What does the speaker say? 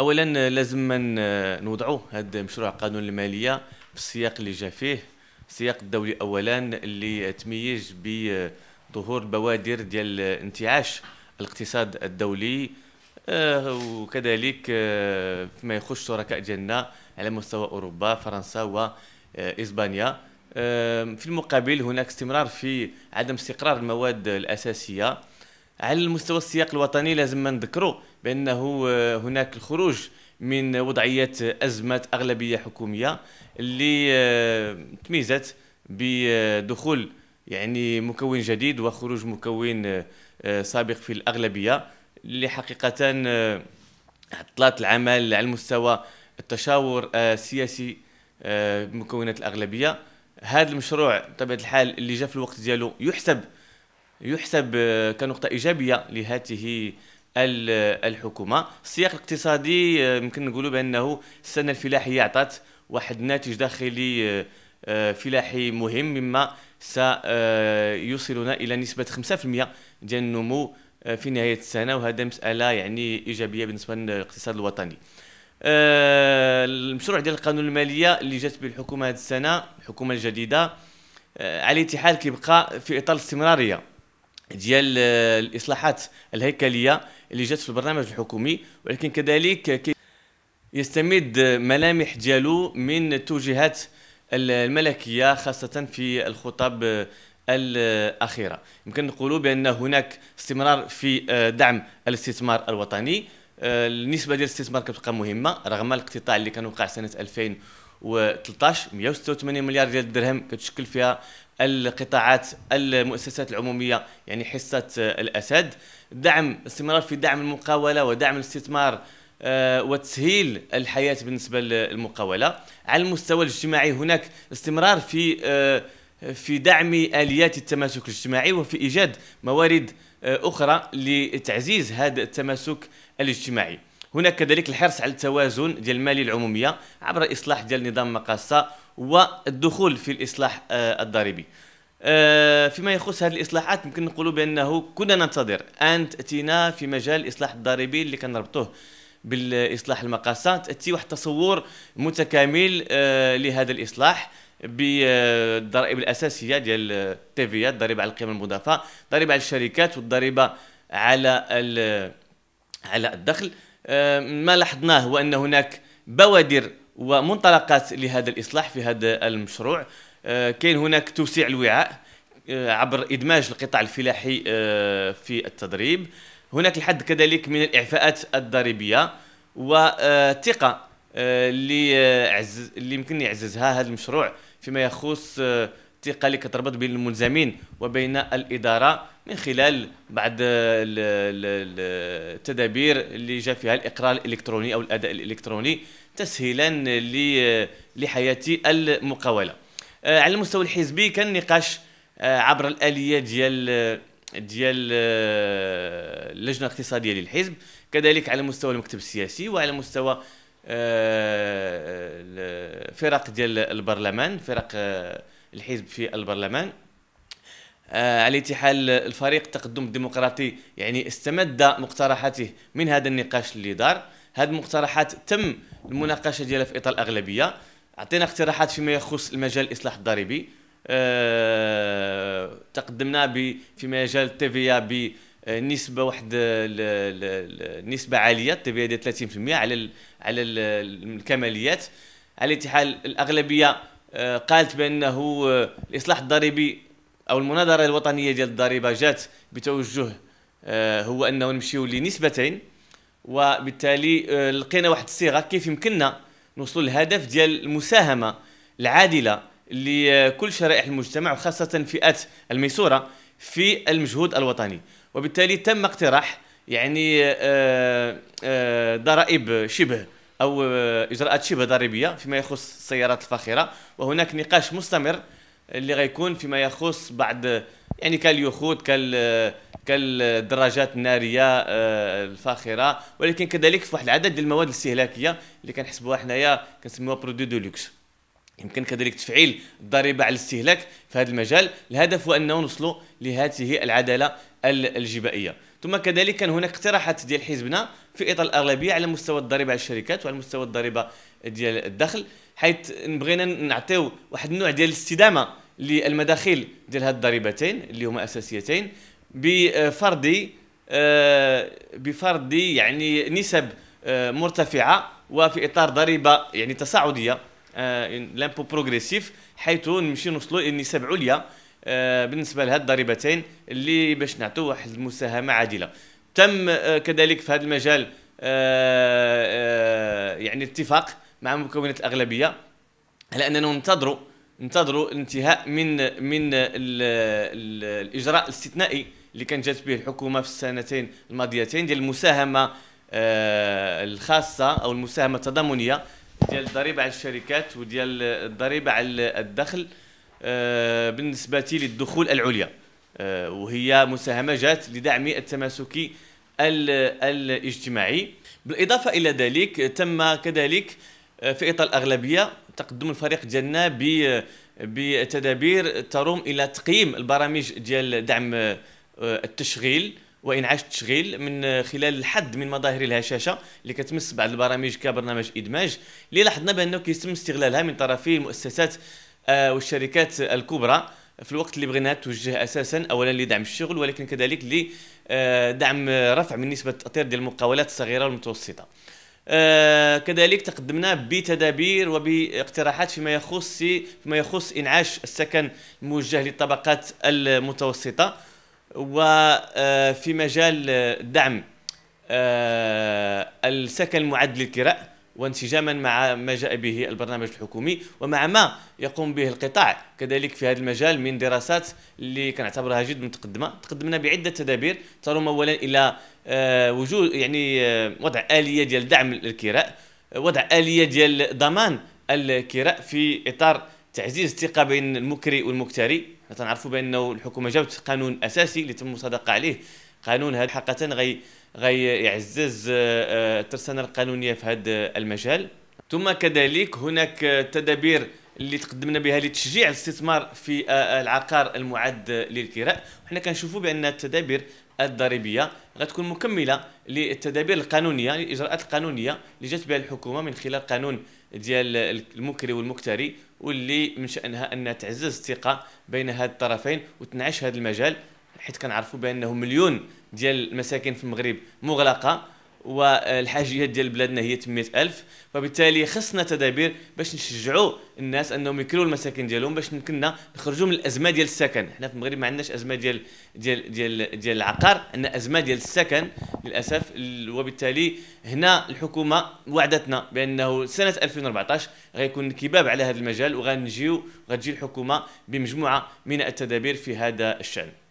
اولا لازم نوضعوا هذا مشروع قانون الماليه في السياق اللي جا فيه السياق الدولي اولا اللي تميز بظهور بوادر ديال انتعاش الاقتصاد الدولي آه، وكذلك آه، فيما يخص شركاء ديالنا على مستوى اوروبا فرنسا واسبانيا آه، في المقابل هناك استمرار في عدم استقرار المواد الاساسيه على المستوى السياق الوطني لازم نذكره بانه آه، هناك الخروج من وضعيه ازمه اغلبيه حكوميه اللي آه، تميزت بدخول يعني مكون جديد وخروج مكون آه، سابق في الاغلبيه اللي حقيقه عطلات العمل على المستوى التشاور السياسي مكونات الاغلبيه هذا المشروع بطبيعه الحال اللي جاء في الوقت ديالو يحسب يحسب آه، كنقطة إيجابية لهذه آه، الحكومة السياق الاقتصادي يمكن آه، نقولوا بأنه السنة الفلاحية أعطت واحد الناتج داخلي فلاحي مهم مما سيوصلنا إلى نسبة 5% ديال النمو في نهاية السنة وهذا مسألة يعني إيجابية بالنسبة للاقتصاد الوطني المشروع ديال القانون المالية اللي جات به الحكومة هذه السنة الحكومة الجديدة على الاتحاد كيبقى في اطار الاستمراريه ديال آه، الاصلاحات الهيكليه اللي جات في البرنامج الحكومي ولكن كذلك يستمد ملامح ديالو من التوجيهات الملكيه خاصه في الخطاب آه، الاخيره يمكن نقولوا بان هناك استمرار في آه، دعم الاستثمار الوطني النسبه ديال الاستثمار كتبقى مهمه رغم الاقتطاع اللي كان وقع سنه 2013 186 مليار ديال الدرهم كتشكل فيها القطاعات المؤسسات العموميه يعني حصه آه، الاسد دعم استمرار في دعم المقاوله ودعم الاستثمار آه، وتسهيل الحياه بالنسبه للمقاوله على المستوى الاجتماعي هناك استمرار في آه، في دعم اليات التماسك الاجتماعي وفي ايجاد موارد اخرى لتعزيز هذا التماسك الاجتماعي هناك كذلك الحرص على التوازن ديال الماليه العموميه عبر اصلاح ديال نظام مقاصه والدخول في الاصلاح آه، الضريبي آه، فيما يخص هذه الاصلاحات يمكن نقولوا بانه كنا ننتظر ان تاتينا في مجال الاصلاح الضريبي اللي كنربطوه بالاصلاح المقاصه تاتي واحد التصور متكامل آه، لهذا الاصلاح بالضرائب الاساسيه ديال التيفيا الضريبه على القيمه المضافه الضريبه على الشركات والضريبه على على الدخل آه، ما لاحظناه هو أن هناك بوادر ومنطلقات لهذا الإصلاح في هذا المشروع آه، كاين هناك توسيع الوعاء آه، عبر إدماج القطاع الفلاحي في التدريب هناك الحد كذلك من الإعفاءات الضريبية وثقة اللي يمكن يعززها هذا المشروع فيما يخص الثقه اللي كتربط بين الملزمين وبين الاداره من خلال بعض التدابير اللي جاء فيها الاقرار الالكتروني او الاداء الالكتروني تسهيلا لحياه المقاوله آه، على المستوى الحزبي كان نقاش آه، عبر الاليه ديال ديال آه، اللجنه الاقتصاديه للحزب كذلك على مستوى المكتب السياسي وعلى مستوى فرق ديال البرلمان فرق الحزب في البرلمان آه، على اي حال الفريق التقدم الديمقراطي يعني استمد مقترحاته من هذا النقاش اللي دار هذه المقترحات تم المناقشه ديالها في اطار الاغلبيه عطينا اقتراحات فيما يخص المجال الاصلاح الضريبي أه تقدمنا ب في مجال التيفيا بنسبه آه، واحد آه، نسبه عاليه التيفيا ديال 30% على على الكماليات على اتحاد الاغلبيه آه، قالت بانه آه، الاصلاح الضريبي او المناظره الوطنيه ديال الضريبه جات بتوجه آه، هو انه نمشيو لنسبتين وبالتالي لقينا واحد الصيغه كيف يمكننا نوصلوا للهدف ديال المساهمه العادله لكل شرائح المجتمع وخاصه فئات الميسوره في المجهود الوطني وبالتالي تم اقتراح يعني ضرائب شبه او اجراءات شبه ضريبيه فيما يخص السيارات الفاخره وهناك نقاش مستمر اللي غيكون فيما يخص بعض يعني كاليخوت كال كالدراجات الناريه آه، الفاخره ولكن كذلك في واحد العدد ديال المواد الاستهلاكيه اللي كنحسبوها حنايا كنسميوها برودوي دو لوكس يمكن كذلك تفعيل الضريبه على الاستهلاك في هذا المجال الهدف هو انه نوصلوا لهذه العداله الجبائيه ثم كذلك كان هناك اقتراحات ديال حزبنا في اطار الاغلبيه على مستوى الضريبه على الشركات وعلى مستوى الضريبه ديال الدخل حيث بغينا نعطيو واحد النوع ديال الاستدامه للمداخيل ديال هاد الضريبتين اللي هما اساسيتين بفرض آه، بفرض يعني نسب آه، مرتفعه وفي اطار ضريبه يعني تصاعديه آه، لامبو بروغريسيف حيث نمشي نوصلوا لنسب عليا آه، بالنسبه لهاد الضريبتين اللي باش نعطوا واحد المساهمه عادله تم آه، كذلك في هذا المجال آه، يعني اتفاق مع مكونات الاغلبيه على اننا ننتظروا ننتظروا الانتهاء من من الاجراء الاستثنائي اللي كان جات به الحكومه في السنتين الماضيتين ديال المساهمه الخاصه او المساهمه التضامنيه ديال الضريبه على الشركات وديال الضريبه على الدخل آه، بالنسبة للدخول العليا آه، وهي مساهمة جات لدعم التماسك الاجتماعي بالإضافة إلى ذلك تم كذلك آه، في إطار الأغلبية تقدم الفريق ديالنا بتدابير تروم إلى تقييم البرامج ديال دعم التشغيل وانعاش التشغيل من خلال الحد من مظاهر الهشاشه اللي كتمس بعض البرامج كبرنامج ادماج اللي لاحظنا بانه كيتم استغلالها من طرف المؤسسات آه، والشركات الكبرى في الوقت اللي بغيناها توجه اساسا اولا لدعم الشغل ولكن كذلك لدعم آه، رفع من نسبه التاطير ديال المقاولات الصغيره والمتوسطه آه، كذلك تقدمنا بتدابير وباقتراحات فيما يخص فيما يخص انعاش السكن الموجه للطبقات المتوسطه وفي مجال دعم السكن المعد للكراء وانسجاما مع ما جاء به البرنامج الحكومي ومع ما يقوم به القطاع كذلك في هذا المجال من دراسات اللي كنعتبرها جد متقدمه تقدمنا بعده تدابير ترم اولا الى آه، وجود يعني آه، وضع اليه ديال دعم الكراء آه، وضع اليه ديال ضمان الكراء في اطار تعزيز الثقه بين المكري والمكتري تنعرفوا بانه الحكومه جابت قانون اساسي اللي تم المصادقه عليه القانون هذا حقا غي غيعزز آه، آه، الترسانه القانونيه في هذا المجال ثم كذلك هناك تدابير اللي تقدمنا بها لتشجيع الاستثمار في آه، العقار المعد للكراء وحنا كنشوفوا بان التدابير الضريبيه غتكون مكمله للتدابير القانونيه للاجراءات القانونيه اللي جات بها الحكومه من خلال قانون ديال المكري والمكتري واللي من شانها ان تعزز الثقه بين هاد الطرفين وتنعش هذا المجال حيت كنعرفوا بانه مليون ديال المساكن في المغرب مغلقه والحاجيات ديال بلادنا هي 800000 فبالتالي خصنا تدابير باش نشجعوا الناس انهم يكلوا المساكن ديالهم باش يمكننا نخرجوا من الازمه ديال السكن حنا في المغرب ما عندناش ازمه ديال ديال ديال ديال العقار عندنا ازمه ديال السكن للاسف وبالتالي هنا الحكومه وعدتنا بانه سنه 2014 غيكون انكباب على هذا المجال وغنجيو غتجي الحكومه بمجموعه من التدابير في هذا الشان